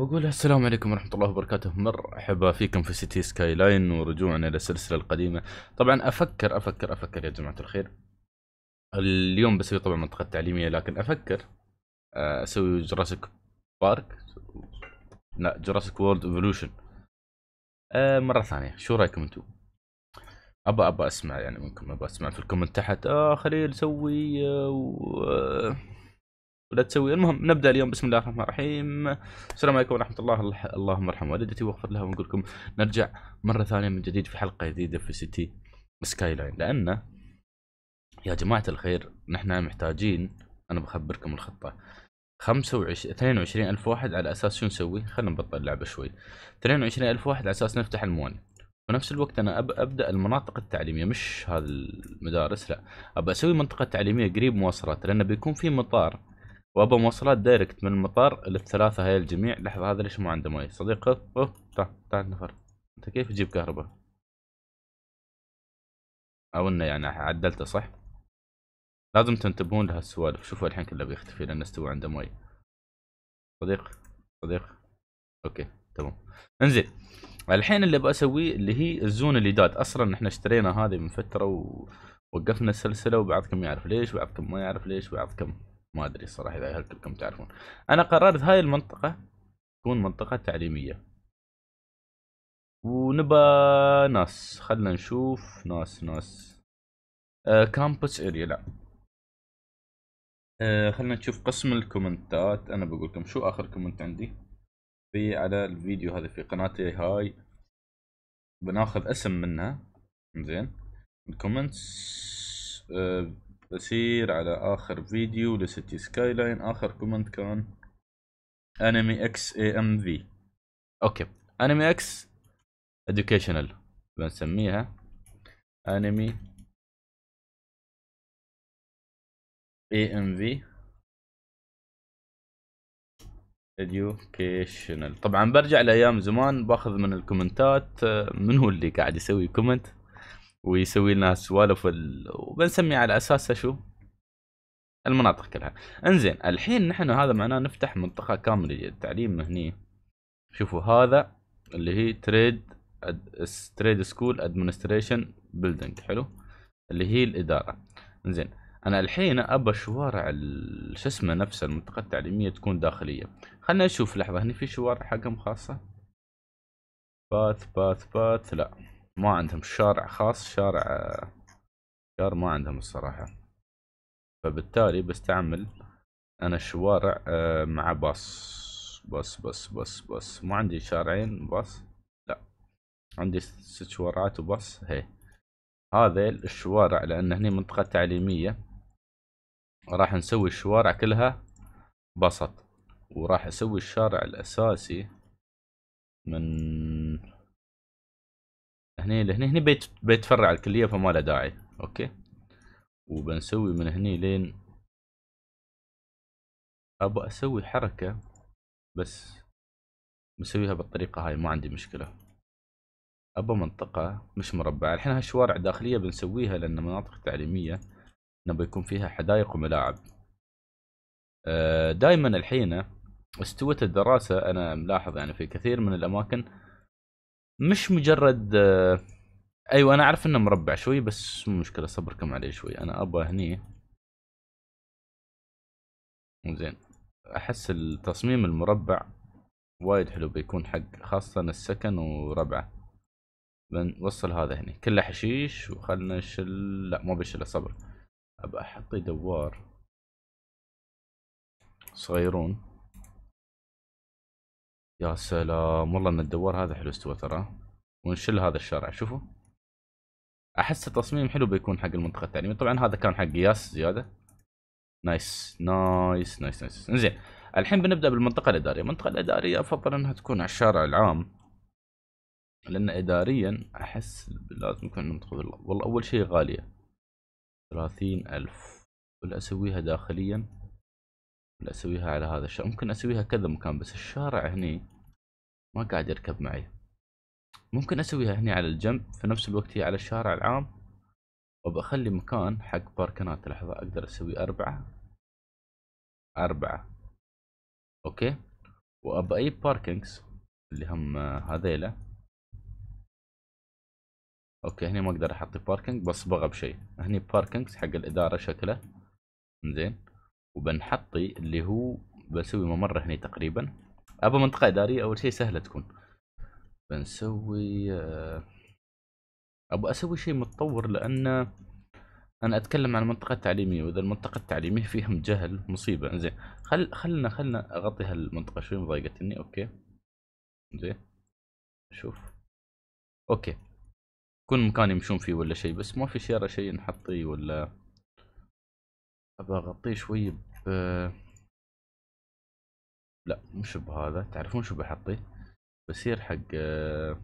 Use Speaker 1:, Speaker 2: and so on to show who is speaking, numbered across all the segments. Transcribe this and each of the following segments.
Speaker 1: بقول السلام عليكم ورحمة الله وبركاته مرحبا فيكم في سيتي سكاي لاين ورجوعنا للسلسلة القديمة طبعا أفكر أفكر أفكر يا جماعة الخير اليوم بسوي طبعا منطقة تعليمية لكن أفكر آه، أسوي جراسيك بارك لا جراسيك وورد ايفولوشن مرة ثانية شو رأيكم انتم؟ أبا أبا أسمع يعني منكم أبا أسمع في الكومنت تحت آه خليل سوي آه و... ولا تسوي المهم نبدا اليوم بسم الله الرحمن الرحيم السلام عليكم ورحمه الله اللهم ارحم والدتي واغفر لها ونقول لكم نرجع مره ثانيه من جديد في حلقه جديده في سيتي سكاي لاين لان يا جماعه الخير نحن محتاجين انا بخبركم الخطه 25 22000 واحد على اساس شو نسوي؟ خلينا نبطل اللعبه شوي 22000 واحد على اساس نفتح الموانئ ونفس الوقت انا أب ابدا المناطق التعليميه مش هذه المدارس لا ابى اسوي منطقه تعليميه قريب مواصلات لان بيكون في مطار وابى مواصلات دايركت من المطار للثلاثة هاي الجميع لحظة هذا ليش مو عنده مي صديقه اوه تعال تعال نفر انت كيف تجيب كهرباء
Speaker 2: او انه يعني عدلته صح لازم تنتبهون لهالسوالف شوفوا الحين كله بيختفي لان استوى عنده مي صديق
Speaker 1: صديق اوكي تمام انزين الحين اللي بسويه اللي هي الزون داد اصلا احنا اشترينا هذه من فتره ووقفنا السلسله وبعضكم يعرف ليش وبعضكم ما يعرف ليش وبعضكم ما ادري الصراحه اذا هل كلكم تعرفون انا قررت هاي المنطقه تكون منطقه تعليميه ونبى ناس خلنا نشوف ناس ناس آه كامبس اريا لا آه خلنا نشوف قسم الكومنتات انا بقول لكم شو اخر كومنت عندي في على الفيديو هذا في قناتي هاي بناخذ اسم منها زين الكومنتس آه بسير على اخر فيديو لسيتي سكاي لاين اخر كومنت كان انمي
Speaker 2: اكس اي ام في اوكي انمي اكس educational بنسميها انمي اي ام في
Speaker 1: educational طبعا برجع لايام زمان باخذ من الكومنتات آه، من هو اللي قاعد يسوي كومنت ويسوي لنا سوالف ال... على اساسها شو؟ المناطق كلها انزين الحين نحن هذا معناه نفتح منطقه كامله للتعليم هني شوفوا هذا اللي هي تريد أد... تريد سكول ادمنستريشن بيلدينج حلو اللي هي الاداره انزين انا الحين ابى شوارع شو اسمه نفسه المنطقه التعليميه تكون داخليه خلنا نشوف لحظه هني في شوارع حقهم خاصه باث باث باث لا ما عندهم شارع خاص شارع شارع ما عندهم الصراحة فبالتالي بستعمل أنا الشوارع آه، مع باص بس بس بس بس ما عندي شارعين بس لا عندي ست شوارعات وبس هي هذا الشوارع لأن هني منطقة تعليمية
Speaker 2: راح نسوي الشوارع كلها بسط وراح أسوي الشارع الأساسي من
Speaker 1: هني لهني هني بيت بيتفرع الكلية فما له داعي اوكي وبنسوي من هني
Speaker 2: لين ابى اسوي حركة بس مسويها بالطريقة هاي ما عندي مشكلة ابى منطقة
Speaker 1: مش مربعة الحين هالشوارع داخلية بنسويها لان مناطق تعليمية نبى يكون فيها حدائق وملاعب آه، دائما الحين استوت الدراسة انا ملاحظ يعني في كثير من الاماكن مش مجرد آه، ايوه انا اعرف انه مربع شوي بس مو مشكله صبركم عليه شوي انا ابغى هني
Speaker 2: زين احس التصميم المربع وايد حلو بيكون حق خاصة السكن وربعه بنوصل
Speaker 1: هذا هني كله حشيش وخلنا نشل لا مو بشله صبر ابى احط
Speaker 2: دوار صغيرون يا سلام والله ان الدوار هذا حلو استوى ترى ونشل هذا الشارع شوفوا
Speaker 1: احس التصميم حلو بيكون حق المنطقه التعليميه طبعا هذا كان حق ياس زياده نايس نايس نايس نايس زين الحين بنبدا بالمنطقه الاداريه المنطقه الاداريه افضل انها تكون على الشارع العام لان اداريا احس لازم يكون المنطقة والله اول شيء غاليه ثلاثين الف ولا اسويها داخليا ولا اسويها على هذا الشارع ممكن اسويها كذا مكان بس الشارع هني ما قاعد يركب معي ممكن اسويها هنا على الجنب في نفس الوقت هي على الشارع العام وبخلي مكان حق باركنات لحظة اقدر
Speaker 2: اسوي اربعة اربعة اوكي وابى اي باركنجز اللي هم هذيلا
Speaker 1: اوكي هني ما اقدر احط باركنج بصبغه بشيء هني باركنجز حق الاداره شكله زين وبنحطي اللي هو بسوي ممر هني تقريبا ابى منطقه اداريه اول شيء سهله تكون بنسوي آه، ابى اسوي شيء متطور لان انا اتكلم عن المنطقه التعليميه واذا المنطقه التعليميه فيها جهل مصيبه انزين خل خلنا خلنا اغطي هالمنطقه شوي مضايقتني
Speaker 2: اوكي زين شوف اوكي يكون مكان يمشون فيه ولا شيء بس ما في سياره شيء نحطيه ولا ابى اغطيه شوي ب لا مش بهذا تعرفون شو بحطي بصير حق آه،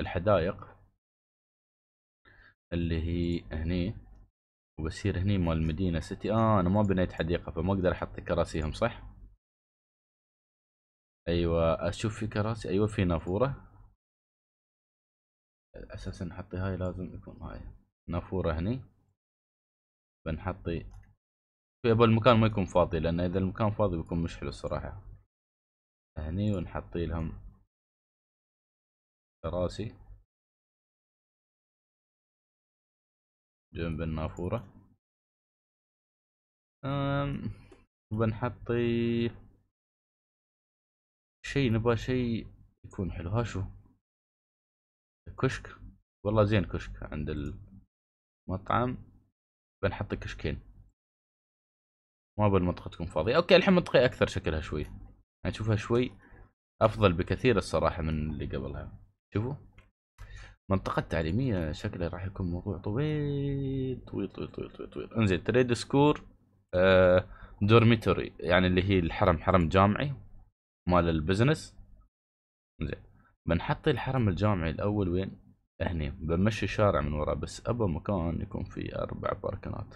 Speaker 2: الحدائق
Speaker 1: اللي هي هني وبصير هني مال مدينة سيتي اه انا ما بنيت حديقة فما اقدر احط كراسيهم صح ايوه اشوف في كراسي ايوه في نافورة اساسا نحطي هاي لازم يكون هاي نافورة هني بنحطي
Speaker 2: يبقى المكان ما يكون فاضي لان اذا المكان فاضي بيكون مش حلو الصراحه هني ونحطي لهم كراسي جنب النافوره أم وبنحطي شيء نبغى شيء يكون حلو ها شو كشك والله زين كشك عند المطعم بنحط كشكين
Speaker 1: ما بالمنطقة تكون فاضية اوكي الحين منطقة اكثر شكلها شوي اشوفها شوي افضل بكثير الصراحة من اللي قبلها شوفوا منطقة تعليمية شكلها راح يكون موضوع طويل طويل طويل طويل طويل, طويل. انزين تريد سكور آه دورميتوري يعني اللي هي الحرم حرم جامعي مال البزنس انزين بنحط الحرم الجامعي الاول وين هني
Speaker 2: بمشي شارع من ورا بس ابى مكان يكون فيه اربع باركنات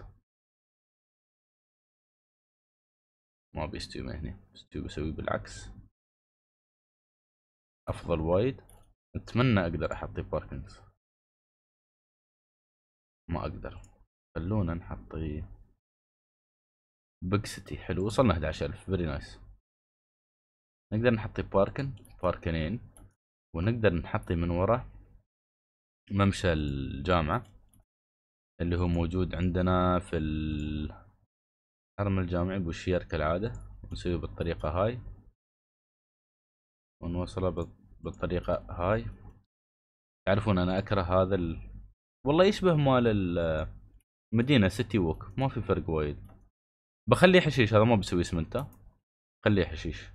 Speaker 2: ما بيستوي من هنا بيستوي بسويه بالعكس افضل وايد اتمنى اقدر احط باركنز ما اقدر خلونا نحط بيج سيتي حلو وصلنا 11000 فيري نايس نقدر نحط باركن باركنين ونقدر نحطي من ورا
Speaker 1: ممشى الجامعة اللي هو موجود عندنا في ال حرم الجامعي بوشير كالعادة ونسوي بالطريقة هاي ونوصله بالطريقة هاي تعرفون انا اكره هذا ال... والله يشبه مال المدينة سيتي ووك ما في فرق وايد بخليه حشيش هذا ما بسوي اسمنته خليه حشيش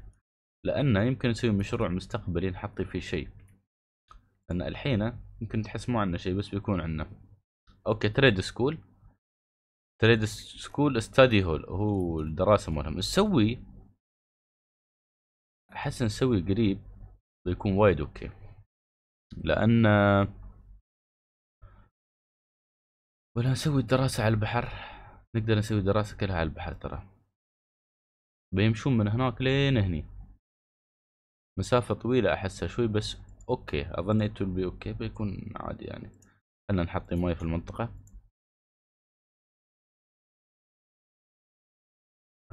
Speaker 1: لانه يمكن نسوي مشروع مستقبلي نحطي فيه شيء لان الحين يمكن تحس ما عندنا شيء بس بيكون عندنا اوكي تريد سكول تريد سكول ستادي هول هو الدراسه مالهم نسوي احس نسوي قريب بيكون وايد اوكي لان
Speaker 2: ولا نسوي دراسة على البحر نقدر نسوي دراسة كلها على البحر ترى بيمشون من هناك لين هني
Speaker 1: مسافة طويلة أحسها شوي بس أوكي أظن it بي أوكي بيكون عادي
Speaker 2: يعني خلنا نحط ماي في المنطقة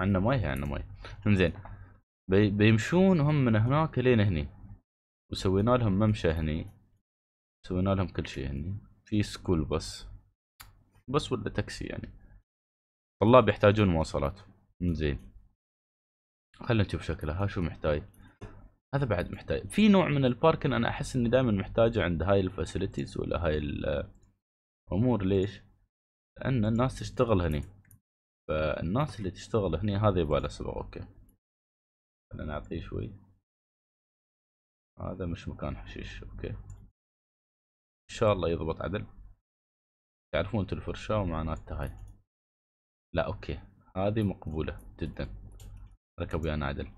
Speaker 2: عندنا هي عندنا ماي انزين بي بيمشون هم
Speaker 1: من هناك لين هني وسوينا لهم ممشى هني سوينا لهم كل شيء هني في سكول بس بس ولا تاكسي يعني طلاب يحتاجون مواصلات انزين خلينا نشوف شكلها ها شو محتاج هذا بعد محتاج في نوع من الباركن انا احس اني دائما محتاجه عند هاي الفاسيلتيز ولا هاي الامور ليش لان الناس تشتغل هني
Speaker 2: فالناس اللي تشتغل هنا هذا يبغى له سبق اوكي خلينا نعطيه شوي هذا مش مكان حشيش اوكي ان شاء الله يضبط عدل تعرفون انت الفرشاة ومعناتها هاي لا
Speaker 1: اوكي هذه مقبولة جدا ركب ويانا عدل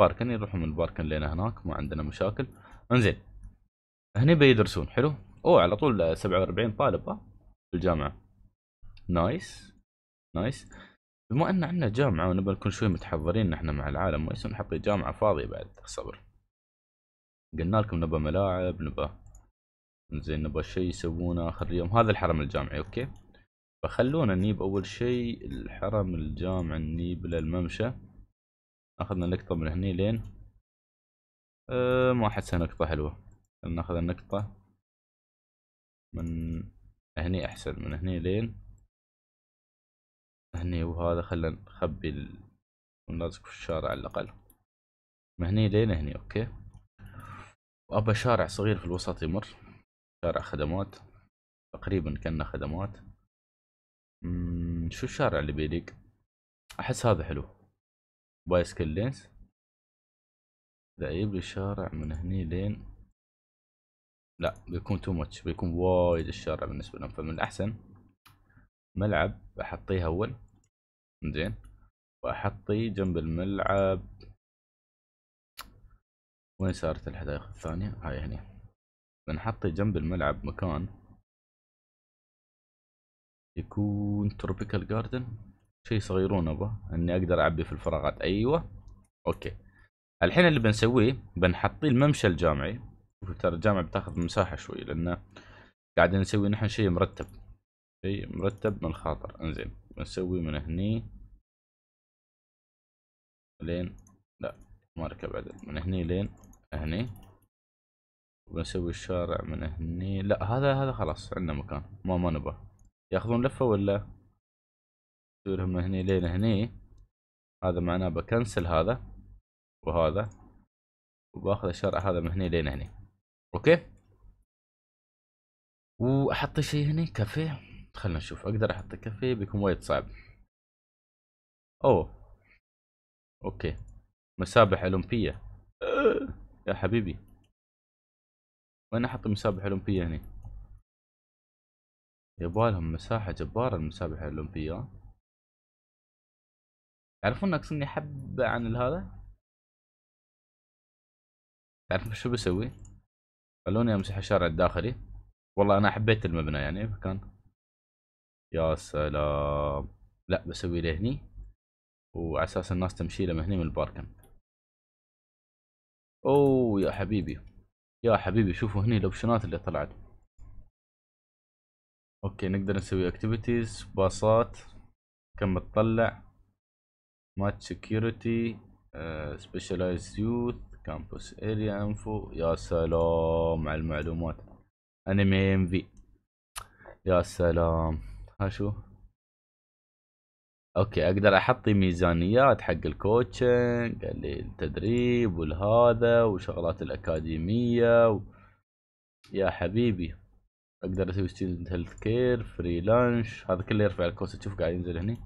Speaker 1: باركن يروحون من الباركن لين هناك ما عندنا مشاكل انزين هني بيدرسون حلو اوه على طول 47 طالب ها آه. في الجامعة نايس نايس بما ان عندنا جامعه ونبغى نكون شوي متحضرين نحن مع العالم ويس نحط جامعه فاضيه بعد صبر قلنا لكم نبغى ملاعب نبغى زين نبغى شيء يسوونه اخر اليوم هذا الحرم الجامعي اوكي فخلونا نجيب اول شيء الحرم الجامعي نجيب للممشى اخذنا نقطه من هني لين
Speaker 2: أه ما احسها نقطه حلوه ناخذ النقطه من هني احسن من هني لين هني وهذا خلنا نخبي الناس في الشارع على الأقل من هني لين
Speaker 1: هني أوكي وأبى شارع صغير في الوسط يمر شارع خدمات
Speaker 2: تقريبا كنا خدمات شو الشارع اللي بيليق أحس هذا حلو بايسكل لينز لعيب لي الشارع من هني لين لا بيكون تو ماتش بيكون
Speaker 1: وايد الشارع بالنسبة لهم فمن الأحسن ملعب احطيه اول زين واحطي جنب الملعب
Speaker 2: وين صارت الحدائق الثانية هاي هني بنحطي جنب الملعب مكان يكون تروبيكال جاردن
Speaker 1: شي صغيرون ابا اني اقدر اعبي في الفراغات ايوه اوكي الحين اللي بنسويه بنحطي الممشى الجامعي ترى الجامعة بتاخذ مساحة شوي لانه قاعدين نسوي نحن شي مرتب شيء مرتب من الخاطر انزين بنسوي من هني
Speaker 2: لين لا ما ركب عدل من هني لين هني وبنسوي الشارع من هني لا هذا
Speaker 1: هذا خلاص عندنا مكان ما ما نبغى ياخذون لفه ولا يصيرهم من
Speaker 2: هني لين هني هذا معناه بكنسل هذا وهذا وباخذ الشارع هذا من هني لين هني اوكي واحط شيء هني كافيه
Speaker 1: خلنا نشوف اقدر احط كفي بيكون وايد صعب
Speaker 2: اوه اوكي مسابح اولمبيه يا حبيبي وين احط مسابح اولمبيه هنا يبالهم مساحه جباره المسابح الاولمبيه تعرفون ناقصني حبه عن هذا تعرفون شو بسوي خلوني امسح الشارع الداخلي والله
Speaker 1: انا حبيت المبنى يعني فكان يا سلام لا بسوي له هني وعلى اساس الناس تمشي له هني من الباركن اوه يا حبيبي يا حبيبي شوفوا هني الاوبشنات اللي طلعت اوكي نقدر نسوي اكتيفيتيز باصات كم تطلع مات سكيورتي سبيشالايز يوث كامبوس اريا انفو يا سلام على المعلومات انمي ام في يا سلام شو اوكي اقدر احط ميزانيات حق الكوتشنج اللي التدريب والهذا وشغلات الاكاديميه و... يا حبيبي اقدر اسوي ستودنت هيلث كير فري لانش هذا كله يرفع الكوست تشوف قاعد ينزل هني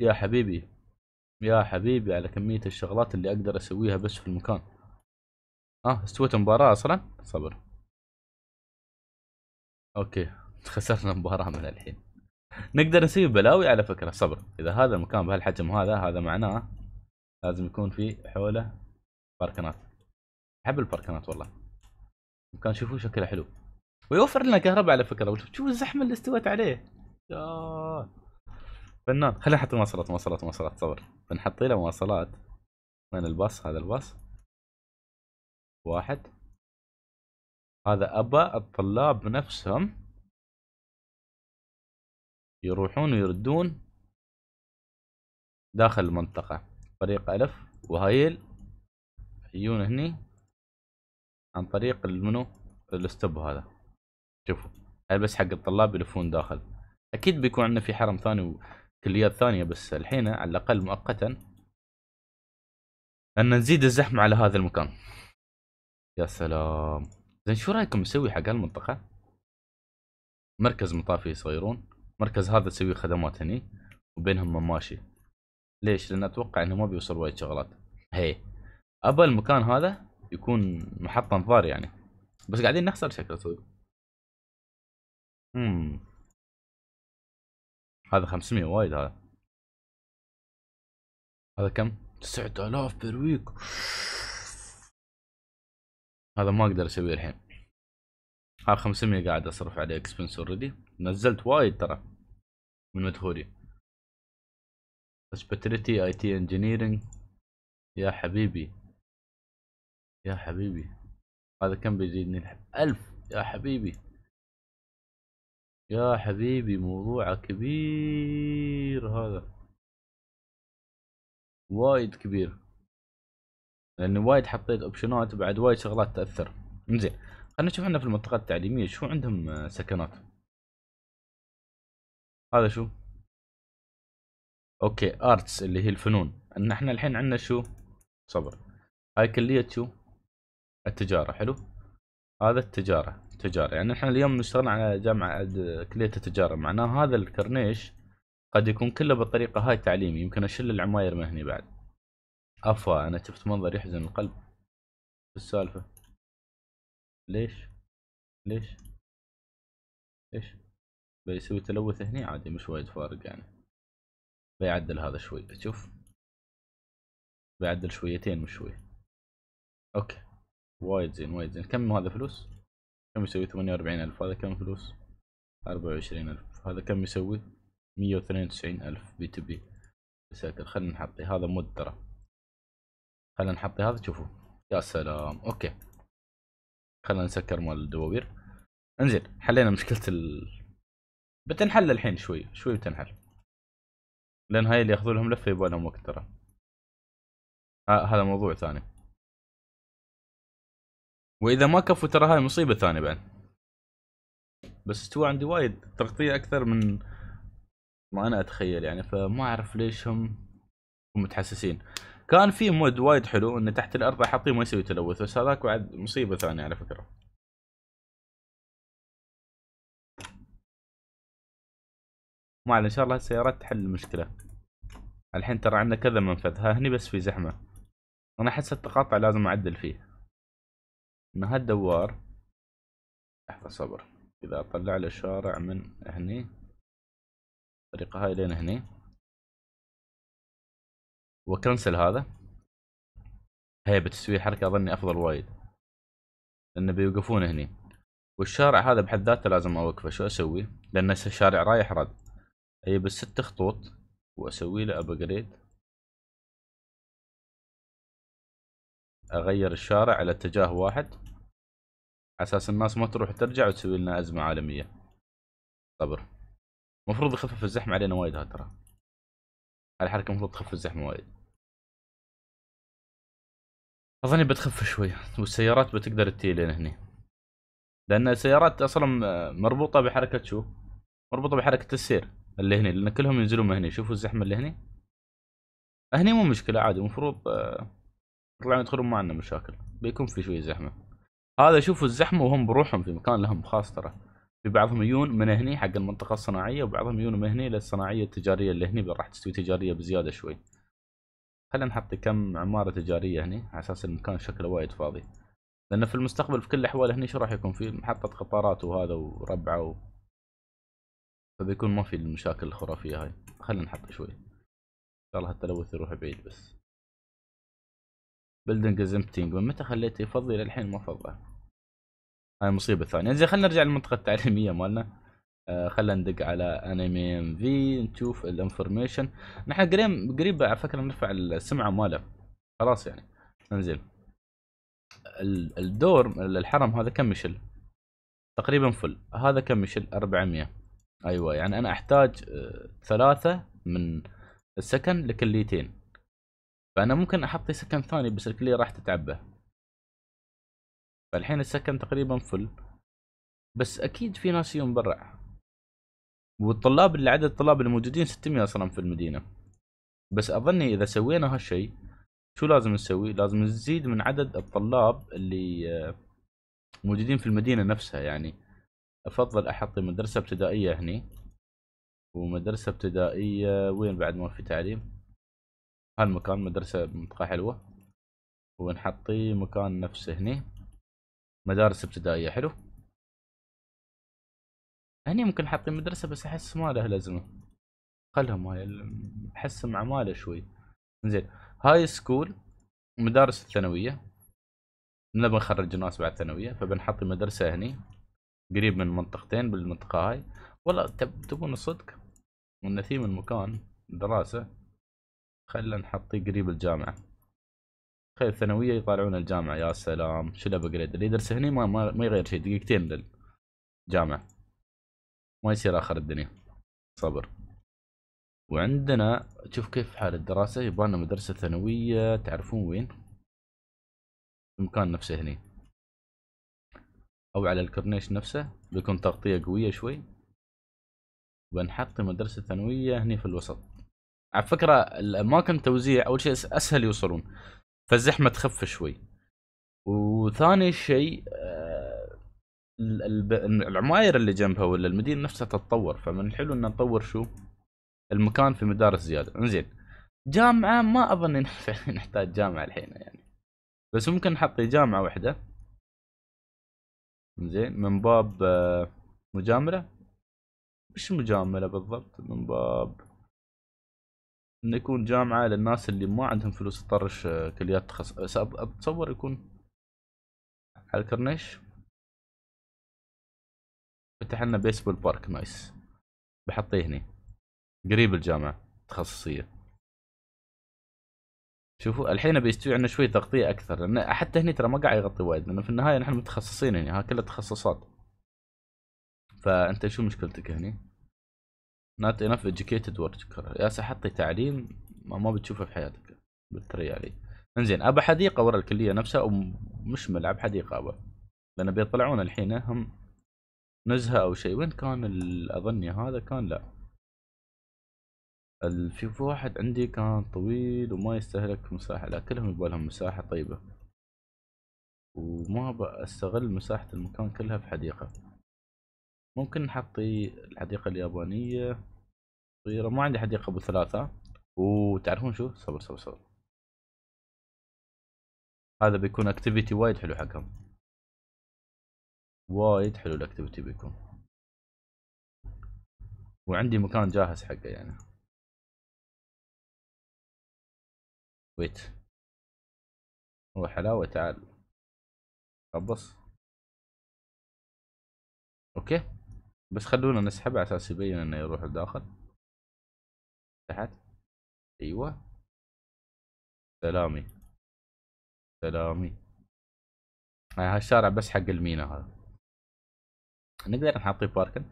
Speaker 1: يا حبيبي يا حبيبي على كمية الشغلات اللي اقدر اسويها بس في المكان اه استوت مباراة اصلا صبر اوكي خسرنا المباراه من الحين نقدر نسوي بلاوي على فكره صبر اذا هذا المكان بهالحجم هذا هذا معناه لازم يكون في حوله باركنات احب الباركنات والله مكان شوفوا شكله حلو ويوفر لنا كهرباء على فكره شوفوا الزحمه اللي استوت عليه فنان خلينا نحط مواصلات مواصلات مواصلات صبر بنحط له مواصلات وين
Speaker 2: الباص هذا الباص واحد هذا ابا الطلاب نفسهم يروحون ويردون داخل المنطقة فريق ألف وهايل
Speaker 1: يجون هني عن طريق المنو الستب هذا شوفوا هاي بس حق الطلاب يلفون داخل أكيد بيكون عندنا في حرم ثاني وكليات ثانية بس الحين على الأقل مؤقتا أن نزيد الزحمة على هذا المكان يا سلام زين شو رايكم نسوي حق هالمنطقة مركز مطافي صغيرون المركز هذا تسوي خدمات هني وبينهم مماشي ليش؟ لان اتوقع انه ما بيوصل وايد شغلات هي
Speaker 2: ابى المكان هذا يكون محطه انظار يعني بس قاعدين نخسر شكله صدق امم هذا 500 وايد هذا هذا كم؟ 9000 بير ويك هذا ما اقدر اسويه الحين
Speaker 1: ها 500 قاعد اصرف عليه اكسبنس اوريدي نزلت وايد ترى من مدخولي
Speaker 2: اسبتريتي اي تي انجينيرنج يا حبيبي يا حبيبي هذا كم بيزيدني الحب ألف يا حبيبي يا حبيبي موضوع كبير هذا وايد كبير
Speaker 1: لأن وايد حطيت اوبشنات بعد وايد شغلات تأثر انزين خلينا نشوف احنا في المنطقة
Speaker 2: التعليمية شو عندهم آه، سكنات هذا شو اوكي ارتس اللي هي الفنون ان احنا الحين عندنا شو
Speaker 1: صبر هاي كلية شو التجارة حلو هذا التجارة تجارة يعني احنا اليوم نشتغل على جامعة كلية التجارة معناه هذا الكرنيش قد يكون كله بالطريقة هاي تعليمي يمكن اشل العماير مهني بعد افا انا شفت
Speaker 2: منظر يحزن القلب السالفة ليش ليش ليش بيسوي تلوث هني عادي مش وايد فارق يعني بيعدل هذا شوي شوف بيعدل شويتين مش شوي اوكي وايد زين وايد زين كم هذا فلوس كم يسوي
Speaker 1: ثمانية وأربعين ألف هذا كم فلوس أربعة وعشرين ألف هذا كم يسوي مية وثنين وتسعين ألف بي تو بي ساتر خلينا نحطي هذا مود ترى خلينا نحطي هذا شوفوا يا سلام اوكي خلينا نسكر مال الدواوير انزين حلينا مشكله ال بتنحل الحين شوي شوي بتنحل
Speaker 2: لان هاي اللي ياخذوا لهم لفه يبغى لهم وقت ترى هذا موضوع ثاني واذا ما كفوا ترى هاي مصيبه ثانيه بعد بس استوى عندي وايد تغطيه اكثر من ما انا
Speaker 1: اتخيل يعني فما اعرف ليش هم متحسسين كان في مود وايد حلو
Speaker 2: انه تحت الارض حاطيه ما يسوي تلوث بس هذاك بعد مصيبه ثانيه على فكره ما ان شاء الله السيارات تحل المشكله الحين ترى عندنا كذا منفذ ها هني بس في زحمه انا احس التقاطع لازم اعدل فيه ان هالدوار لحظه صبر اذا اطلع له شارع من هني الطريقه هاي لين هني وكنسل هذا هي بتسوي حركه اظني افضل وايد لان بيوقفون هني
Speaker 1: والشارع هذا بحد ذاته لازم اوقفه شو اسوي لان الشارع رايح رد اجيب الست
Speaker 2: خطوط واسوي له ابجريد اغير الشارع الى اتجاه واحد اساس الناس ما تروح ترجع وتسوي لنا ازمه عالميه صبر المفروض يخفف الزحمه علينا وايد ترى الحركه المفروض تخف الزحمه وايد اظني بتخف شوي والسيارات بتقدر تجي لين هني لان
Speaker 1: السيارات اصلا مربوطه بحركه شو مربوطه بحركه السير اللي هني لان كلهم ينزلون من هني شوفوا الزحمه اللي هني هني مو مشكله عادي المفروض آه، يطلعون يدخلون ما عندنا مشاكل بيكون في شويه زحمه هذا شوفوا الزحمه وهم بروحهم في مكان لهم خاص ترى في بعضهم يجون من هني حق المنطقه الصناعيه وبعضهم يجون من هني للصناعيه التجاريه اللي هني راح تستوي تجاريه بزياده شوي خلينا نحط كم عماره تجاريه هني على اساس المكان شكله وايد فاضي لان في المستقبل في كل الاحوال هني شو راح يكون في محطه
Speaker 2: قطارات وهذا وربعه و... فبيكون ما في المشاكل الخرافيه هاي خلينا نحط شوي ان شاء الله التلوث يروح بعيد بس
Speaker 1: بلدنج از امبتينج من متى خليته يفضي للحين ما فضى هاي المصيبه الثانيه زين خلينا نرجع للمنطقه التعليميه مالنا آه خلينا ندق على انمي ام في نشوف الانفورميشن نحن قريب قريب على فكره نرفع السمعه ماله خلاص يعني انزين الدور الحرم هذا كم يشل؟ تقريبا فل هذا كم يشل 400 ايوه يعني انا احتاج آه، ثلاثة من السكن لكليتين فانا ممكن احط سكن ثاني بس الكلية راح تتعبى فالحين السكن تقريبا فل بس اكيد في ناس يوم برا والطلاب اللي عدد الطلاب الموجودين 600 اصلا في المدينه بس اظني اذا سوينا هالشيء شو لازم نسوي لازم نزيد من عدد الطلاب اللي آه، موجودين في المدينه نفسها يعني افضل احط مدرسه ابتدائيه هني ومدرسه ابتدائيه وين بعد ما في تعليم هالمكان مدرسه منطقه حلوه
Speaker 2: ونحطي مكان نفسه هني مدارس ابتدائيه حلو هني ممكن حاطين مدرسه بس احس ما له لازمه
Speaker 1: خلهم هاي احس معماله شوي زين هاي سكول مدارس الثانويه نبي نخرج ناس بعد الثانويه فبنحط مدرسه هني قريب من منطقتين بالمنطقه هاي والله تبون الصدق من المكان دراسه خلينا نحطيه قريب الجامعه تخيل الثانويه يطالعون الجامعه يا سلام شو الابجريد اللي يدرس هني ما, ما, ما يغير شيء دقيقتين للجامعه ما يصير اخر الدنيا صبر وعندنا شوف كيف حال الدراسه يبغالنا مدرسه ثانويه تعرفون وين
Speaker 2: المكان نفسه هني او على الكورنيش نفسه بيكون تغطيه قويه شوي بنحط مدرسه ثانويه هني
Speaker 1: في الوسط على فكره الاماكن توزيع اول شيء اسهل يوصلون فالزحمه تخف شوي وثاني شيء آه، العماير اللي جنبها ولا المدينه نفسها تتطور فمن الحلو ان نطور شو المكان في مدارس زياده انزين جامعه ما اظن نحتاج جامعه الحين يعني بس ممكن نحط جامعه واحده انزين من باب آه، مجامله مش مجامله بالضبط من باب انه يكون جامعه للناس اللي ما عندهم فلوس تطرش آه، كليات تخصص
Speaker 2: اتصور يكون على الكورنيش فتح لنا بيسبول بارك نايس بحطيه هني قريب الجامعه التخصصيه شوفوا الحين بيستوي عندنا شوي
Speaker 1: تغطيه اكثر لان حتى هني ترى ما قاعد يغطي وايد لان في النهايه نحن متخصصين هنا ها كلها تخصصات فانت شو مشكلتك هني؟ not انف educated worker يا حطي تعليم ما بتشوفه في حياتك بتري علي انزين ابى حديقه ورا الكليه نفسها ومش ملعب حديقه ابى لان بيطلعون الحين هم نزهه او شيء وين كان اظني هذا كان لا في واحد عندي كان طويل وما يستهلك مساحه لا كلهم يبالهم مساحه طيبه وما ابى استغل مساحه المكان كلها في حديقه
Speaker 2: ممكن نحطي الحديقة اليابانية صغيرة ما عندي حديقة أبو ثلاثة وتعرفون شو صبر صبر صبر هذا بيكون اكتيفيتي وايد حلو حكم وايد حلو الاكتيفيتي بيكون وعندي مكان جاهز حقه يعني ويت هو حلاوة تعال خبص اوكي بس خلونا نسحب على اساس يبين انه يروح لداخل تحت ايوه سلامي سلامي آه، هاي هالشارع بس حق المينا هذا نقدر نحطي باركن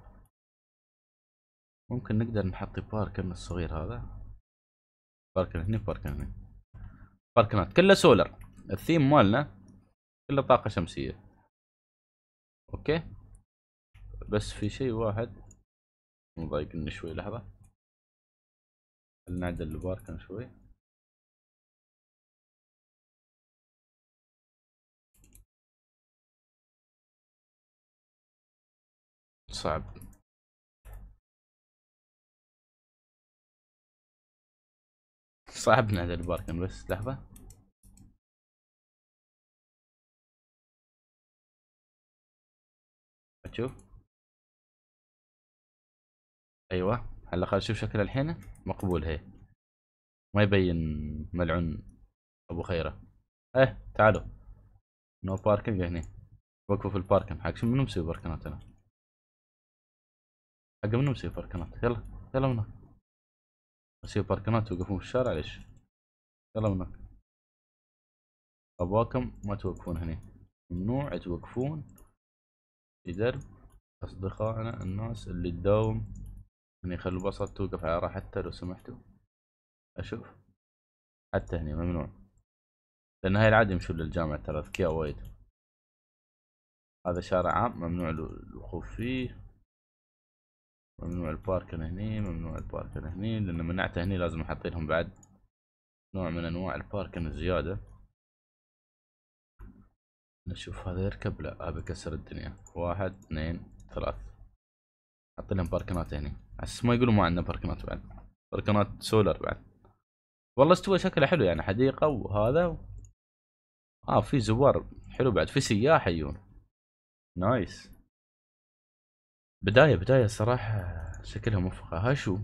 Speaker 2: ممكن نقدر نحطي باركن الصغير هذا باركن هنا باركن هنا باركنات كله سولر الثيم مالنا كله طاقة شمسية اوكي بس في شيء واحد مضايقنا شوي لحظة نعدل الباركن شوي صعب صعب نعدل الباركن بس لحظة اشوف ايوه هلا خلينا نشوف شكلها الحين مقبول هي ما يبين ملعون ابو خيره
Speaker 1: ايه تعالوا نو باركنج هنا وقفوا في الباركنج حق منو مسوي باركنات
Speaker 2: انا حق منو مسوي باركنات يلا يلا من هناك مسوي باركنات توقفون في الشارع ليش يلا من هناك اباكم ما توقفون هنا ممنوع توقفون في درب
Speaker 1: اصدقائنا الناس اللي تداوم هني خلوا البصل توقف على راحته لو
Speaker 2: سمحتوا اشوف حتى هني ممنوع لان هاي العادي يمشون للجامعة ترى اذكياء وايد هذا شارع عام ممنوع
Speaker 1: الوقوف فيه ممنوع البارك هني ممنوع البارك هني لان منعته هني لازم احط لهم بعد نوع من انواع الباركن الزيادة نشوف هذا يركب لا ابي اكسر الدنيا واحد اثنين ثلاث حط لهم باركنات هني بس ما يقولوا ما عندنا باركنات بعد باركنات سولر بعد والله استوى شكله حلو يعني حديقه وهذا و... اه في زوار حلو بعد في سياح يجون نايس بدايه بدايه صراحه شكلها موفقه هاي شو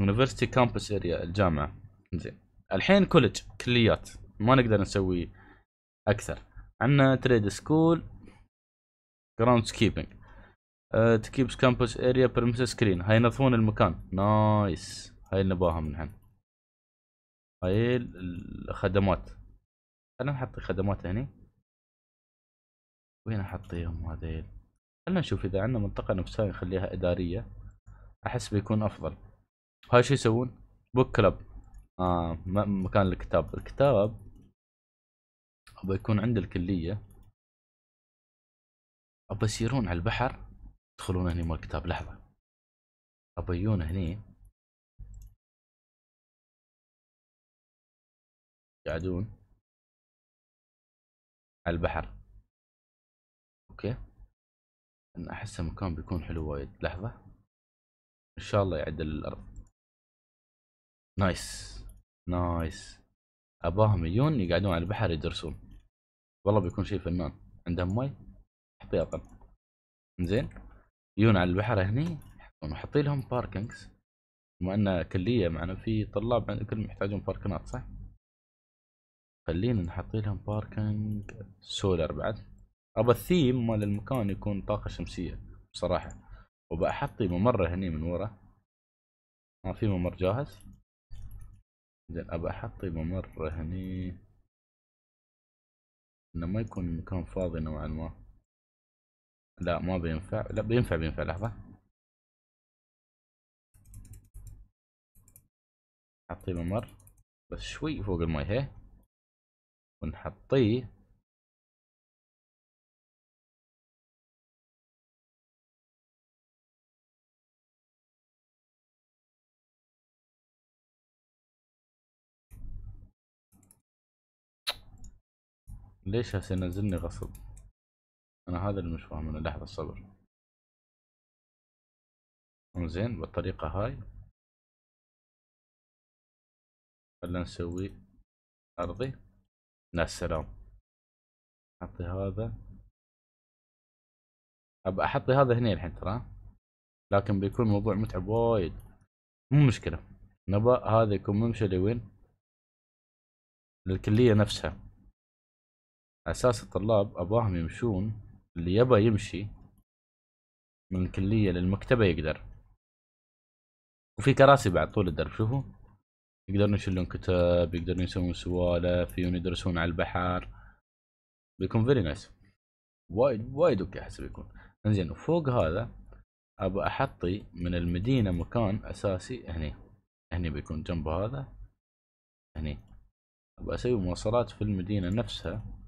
Speaker 1: يونيفرستي كامبس اريا الجامعه زين الحين كولج كليات ما نقدر نسوي اكثر عندنا تريد سكول جراوند كيبنج تكيبس كامبوس اريا برمس سكرين هاي ينظفون المكان نايس هاي اللي
Speaker 2: نباها منهن هاي الخدمات خلينا نحط الخدمات هني وين احطيهم هذيل خلينا نشوف
Speaker 1: اذا عندنا منطقه نفسها نخليها اداريه احس بيكون افضل هاي شو يسوون
Speaker 2: بوك كلب آه مكان الكتاب الكتاب ابى يكون عند الكليه ابى يسيرون على البحر تدخلون هني مال الكتاب لحظة ابيون هني قاعدون على البحر اوكي انا احس المكان بيكون حلو وايد لحظة ان شاء الله يعدل الارض
Speaker 1: نايس نايس اباهم يجون يقعدون على البحر يدرسون والله بيكون شيء فنان عندهم ماي احتياطا زين يجون على البحر هني ونحط لهم باركنجز بما انها كلية معنا في طلاب كلهم يحتاجون باركنات صح؟ خلينا نحط لهم باركنج سولر بعد ابى الثيم مال المكان يكون طاقة شمسية بصراحة وبأحطي ممر هني من ورا ما في ممر جاهز
Speaker 2: زين ابى احطي ممر هني انه ما يكون المكان فاضي نوعا ما لا ما بينفع لا بينفع بينفع لحظة نحطيه ممر بس شوي فوق الماي هي ونحطيه ليش هسه نزلني غصب انا هذا اللي مش فاهمه لحظة صبر زين بالطريقة هاي خلنا نسوي ارضي لا السلام اعطي هذا ابى احط هذا هنا الحين ترى لكن بيكون موضوع متعب وايد مو مشكلة
Speaker 1: نبى هذا يكون ممشى لوين للكلية نفسها اساس الطلاب اباهم يمشون اللي يبى يمشي من الكلية للمكتبة يقدر وفي كراسي بعد طول الدرب شوفوا يقدرون يشيلون كتب يقدرون يسوون سوالف يدرسون على البحر بيكون فيري نايس وايد وايد اوكي احس بيكون انزين وفوق هذا ابى احطي من المدينه مكان اساسي هني هني
Speaker 2: بيكون جنب هذا هني ابى اسوي مواصلات في المدينه نفسها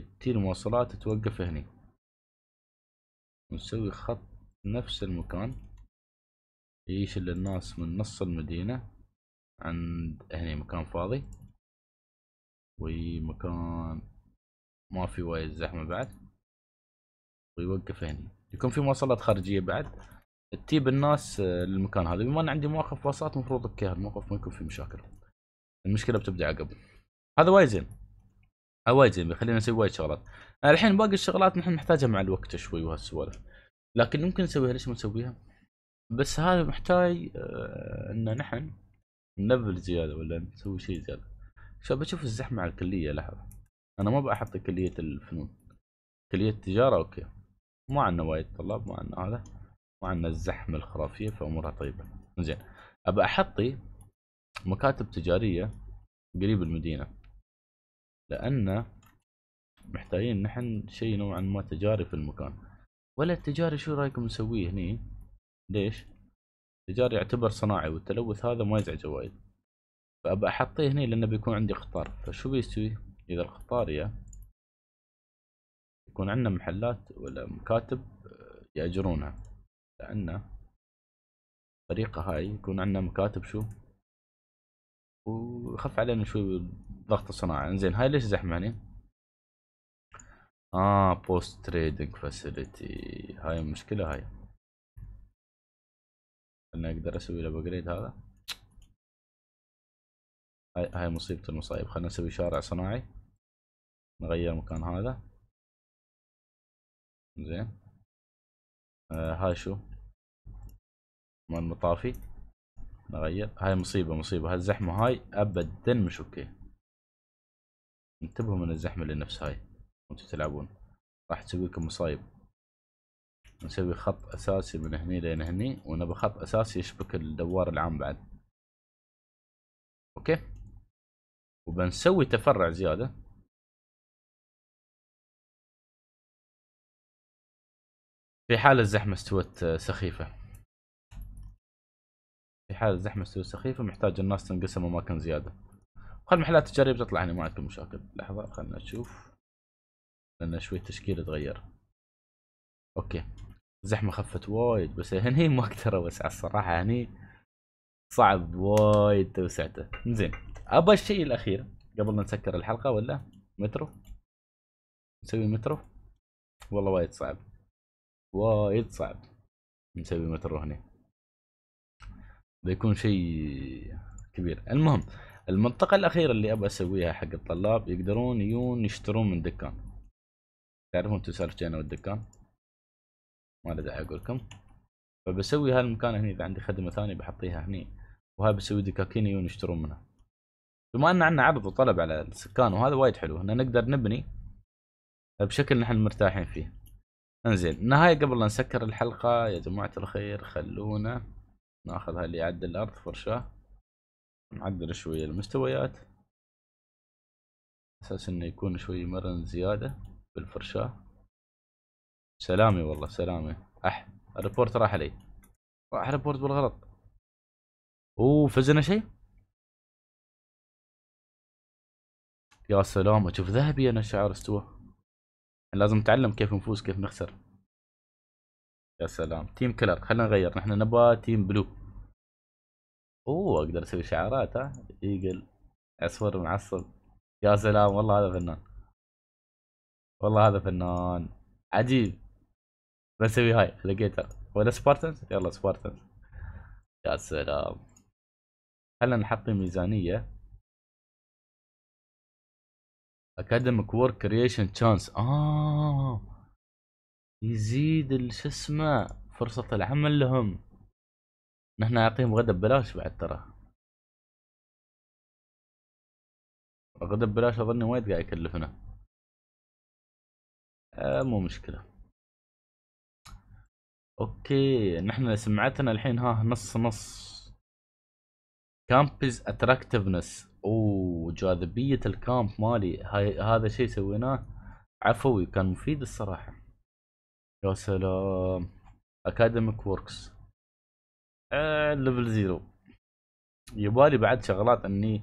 Speaker 2: تي المواصلات توقف هني ونسوي خط نفس المكان يشل الناس من نص المدينة عند هني مكان فاضي
Speaker 1: ومكان ما في وايد زحمة بعد ويوقف هني يكون في مواصلات خارجية بعد تجيب الناس آه، للمكان هذا بما ان عندي مواقف باصات المفروض اوكي الموقف ما يكون فيه مشاكل المشكلة بتبدا عقب هذا وايد زين آه، وايد جميل خلينا نسوي وايد شغلات آه، الحين باقي الشغلات نحن نحتاجها مع الوقت شوي وهالسوالف لكن ممكن نسويها ليش ما نسويها؟ بس هذا محتاج آه، ان نحن نلفل زياده ولا نسوي شيء زياده شباب بشوف الزحمه على الكليه لحظه انا ما بحط كليه الفنون كليه التجاره اوكي ما عندنا وايد طلاب ما عندنا هذا ما عندنا الزحمه الخرافيه فامورها طيبه زين ابى احطي مكاتب تجاريه قريب المدينه لأن محتاجين نحن شيء نوعا ما تجاري في المكان ولا التجاري شو رايكم نسويه هني ليش التجاري يعتبر صناعي والتلوث هذا ما يزعجه وايد فأبى أحطيه هني لأنه بيكون عندي قطار فشو بيسوي إذا القطارية يكون عندنا محلات ولا مكاتب آه، يأجرونها لأن الطريقة هاي يكون عندنا مكاتب شو ويخف علينا شوي ضغط الصناعة انزين هاي ليش زحماني؟ اه بوست تريدنج
Speaker 2: فاسيلتي هاي المشكلة هاي انا اقدر اسوي له هذا هاي هاي مصيبة المصايب خلنا نسوي شارع صناعي نغير مكان هذا زين آه هاي شو مال مطافي
Speaker 1: نغير هاي مصيبة مصيبة هالزحمة هاي ابدا مش اوكي انتبهوا من الزحمة اللي نفس هاي وانتوا تلعبون راح تسوي لكم مصايب نسوي خط اساسي من هني لين هني ونبي خط اساسي يشبك
Speaker 2: الدوار العام بعد اوكي وبنسوي تفرع زيادة في حال الزحمة استوت سخيفة
Speaker 1: في حال الزحمة استوت سخيفة محتاج الناس تنقسم أماكن زيادة خل المحلات التجاريه بتطلع هنا يعني ما عندكم مشاكل لحظه خلنا نشوف لان شوي التشكيل تغير اوكي الزحمه خفت وايد بس هني ما اقدر اوسع الصراحه هني صعب وايد توسعته زين ابى الشيء الاخير
Speaker 2: قبل نسكر الحلقه ولا مترو نسوي مترو والله وايد صعب وايد صعب نسوي مترو هنا
Speaker 1: بيكون شيء كبير المهم المنطقة الأخيرة اللي أبغى أسويها حق الطلاب يقدرون يجون يشترون من دكان تعرفون سالفتي أنا والدكان ما له داعي أقول لكم فبسوي هالمكان هني إذا عندي خدمة ثانية بحطيها هني وهاي بسوي دكاكين يجون يشترون منها بما أن عندنا عرض وطلب على السكان وهذا وايد حلو إن نقدر نبني بشكل نحن مرتاحين فيه انزين نهاية قبل لا نسكر الحلقة يا جماعة الخير خلونا ناخذ هاللي يعدل الأرض فرشاه نعدل شوية المستويات اساس انه يكون شوي مرن زيادة بالفرشاة
Speaker 2: سلامي والله سلامي اح الريبورت راح علي راح ريبورت بالغلط اوه فزنا شيء يا سلام اشوف ذهبي انا شعار استوى لازم نتعلم كيف نفوز كيف
Speaker 1: نخسر يا سلام تيم كلر خلينا نغير نحن نبغى تيم بلو اوه اقدر اسوي شعارات ها ايجل عصفور معصب يا سلام والله هذا فنان والله هذا فنان عجيب بسوي هاي لقيتها ولا سبارتنز يلا سبارتنز
Speaker 2: يا سلام خلنا نحط ميزانية اكاديميك وورك كرييشن تشانس اه يزيد شو اسمه فرصة العمل لهم نحن نعطيهم غدا ببلاش بعد ترى غدا ببلاش اظني وايد قاعد يكلفنا آه مو مشكله
Speaker 1: اوكي نحن سمعتنا الحين ها نص نص كامبز اتراكتفنس اوه جاذبية الكامب مالي هاي هذا شيء سويناه عفوي كان مفيد الصراحة يا سلام اكاديميك وركس ليفل زيرو يبالي بعد شغلات اني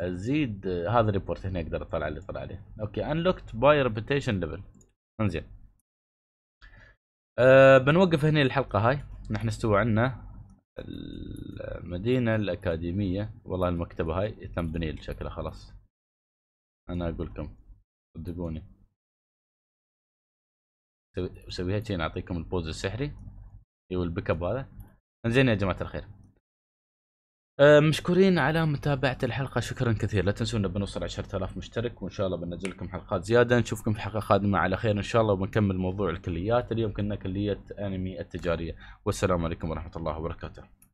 Speaker 1: ازيد آه، هذا الريبورت هنا اقدر اطلع اللي طلع عليه اوكي انلوكت باي ريبيتيشن ليفل انزين أه بنوقف هنا الحلقه هاي نحن استوى عندنا المدينه الاكاديميه والله المكتبه هاي بنيل شكلها خلاص
Speaker 2: انا اقول لكم صدقوني اسويها شيء نعطيكم البوز السحري ايوه البيك اب هذا انزين يا جماعه
Speaker 1: الخير أه، مشكورين على متابعة الحلقة شكرا كثير لا تنسونا بنوصل 10000 مشترك وإن شاء الله بننزل لكم حلقات زيادة نشوفكم في حلقة قادمة على خير إن شاء الله وبنكمل موضوع
Speaker 2: الكليات اليوم كنا كلية أنمي التجارية والسلام عليكم ورحمة الله وبركاته